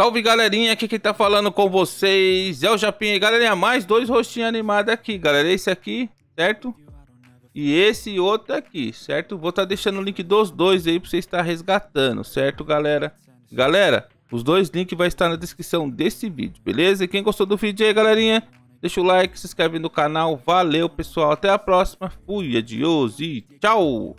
Salve galerinha, aqui quem tá falando com vocês é o Japinha. Galerinha, mais dois rostinhos animados aqui, galera. Esse aqui, certo? E esse outro aqui, certo? Vou tá deixando o link dos dois aí pra vocês estar tá resgatando, certo, galera? Galera, os dois links vai estar na descrição desse vídeo, beleza? E quem gostou do vídeo aí, galerinha, deixa o like, se inscreve no canal. Valeu, pessoal. Até a próxima. Fui, adiós e tchau!